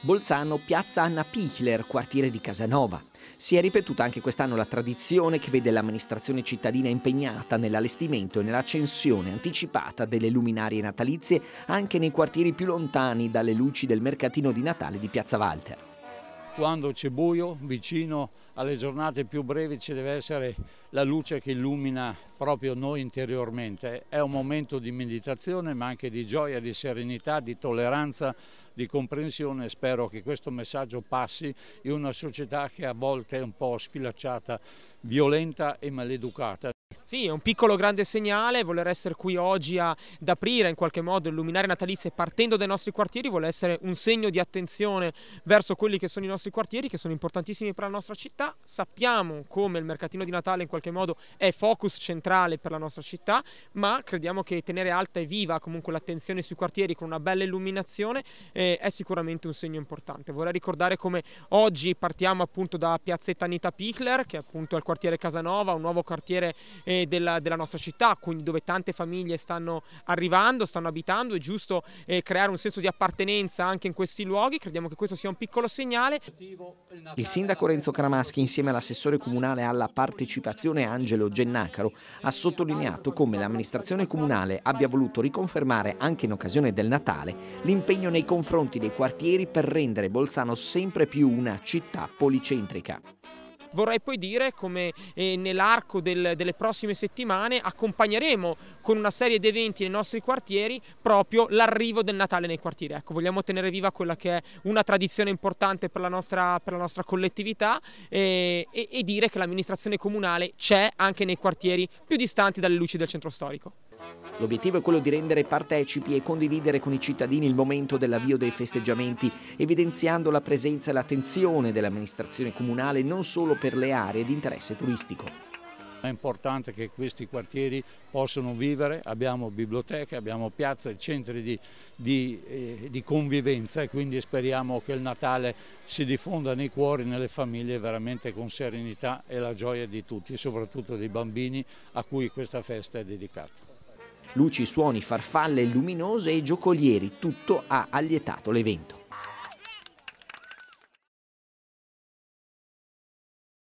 Bolzano, piazza Anna Pichler, quartiere di Casanova. Si è ripetuta anche quest'anno la tradizione che vede l'amministrazione cittadina impegnata nell'allestimento e nell'accensione anticipata delle luminarie natalizie anche nei quartieri più lontani dalle luci del mercatino di Natale di Piazza Walter quando c'è buio, vicino alle giornate più brevi ci deve essere la luce che illumina proprio noi interiormente. È un momento di meditazione ma anche di gioia, di serenità, di tolleranza, di comprensione. Spero che questo messaggio passi in una società che a volte è un po' sfilacciata, violenta e maleducata. Sì, è un piccolo grande segnale, voler essere qui oggi ad aprire in qualche modo illuminare luminare natalizie partendo dai nostri quartieri vuole essere un segno di attenzione verso quelli che sono i nostri quartieri che sono importantissimi per la nostra città. Sappiamo come il mercatino di Natale in qualche modo è focus centrale per la nostra città, ma crediamo che tenere alta e viva comunque l'attenzione sui quartieri con una bella illuminazione eh, è sicuramente un segno importante. Vorrei ricordare come oggi partiamo appunto da Piazzetta Anita Pichler, che appunto è il quartiere Casanova, un nuovo quartiere eh, della, della, nostra città, quindi dove tante famiglie stanno arrivando, stanno abitando, è giusto eh, creare un senso di appartenenza anche in questi luoghi, crediamo che questo sia un piccolo segnale. Il sindaco Renzo Caramaschi insieme all'assessore comunale alla partecipazione Angelo Gennacaro ha sottolineato come l'amministrazione comunale abbia voluto riconfermare anche in occasione del Natale l'impegno nei confronti dei quartieri per rendere Bolzano sempre più una città policentrica. Vorrei poi dire come eh, nell'arco del, delle prossime settimane accompagneremo con una serie di eventi nei nostri quartieri proprio l'arrivo del Natale nei quartieri. Ecco, vogliamo tenere viva quella che è una tradizione importante per la nostra, per la nostra collettività e, eh, e, e dire che l'amministrazione comunale c'è anche nei quartieri più distanti dalle luci del centro storico. L'obiettivo è quello di rendere partecipi e condividere con i cittadini il momento dell'avvio dei festeggiamenti, evidenziando la presenza e l'attenzione dell'amministrazione comunale non solo per le aree di interesse turistico. È importante che questi quartieri possano vivere, abbiamo biblioteche, abbiamo piazze, centri di, di, eh, di, convivenza e quindi speriamo che il Natale si diffonda nei cuori, nelle famiglie veramente con serenità e la gioia di tutti, soprattutto dei bambini a cui questa festa è dedicata luci, suoni, farfalle luminose e giocolieri, tutto ha allietato l'evento.